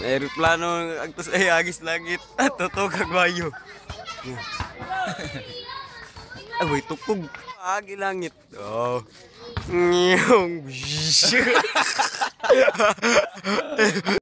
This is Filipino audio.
Aeroplano agtos ay eh, agis langit at totoo kag bayo. ay, wait, tukog. Agi langit. Oh. Nyong.